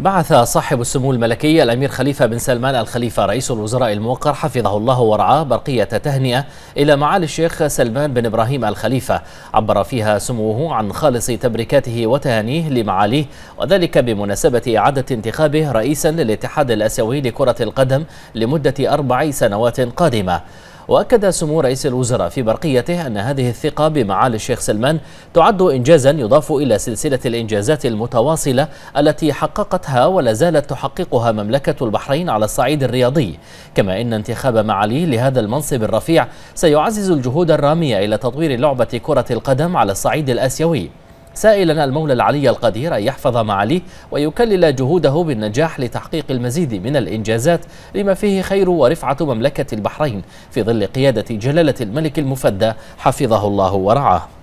بعث صاحب السمو الملكي الأمير خليفة بن سلمان الخليفة رئيس الوزراء الموقر حفظه الله ورعاه برقية تهنئة إلى معالي الشيخ سلمان بن إبراهيم الخليفة عبر فيها سموه عن خالص تبريكاته وتهانيه لمعاليه وذلك بمناسبة إعادة انتخابه رئيسا للاتحاد الآسيوي لكرة القدم لمدة أربع سنوات قادمة وأكد سمو رئيس الوزراء في برقيته أن هذه الثقة بمعالي الشيخ سلمان تعد إنجازا يضاف إلى سلسلة الإنجازات المتواصلة التي حققتها ولا زالت تحققها مملكة البحرين على الصعيد الرياضي كما إن انتخاب معاليه لهذا المنصب الرفيع سيعزز الجهود الرامية إلى تطوير لعبة كرة القدم على الصعيد الآسيوي سائلا المولى العلي القدير أن يحفظ معاليه ويكلل جهوده بالنجاح لتحقيق المزيد من الإنجازات لما فيه خير ورفعة مملكة البحرين في ظل قيادة جلالة الملك المفدى حفظه الله ورعاه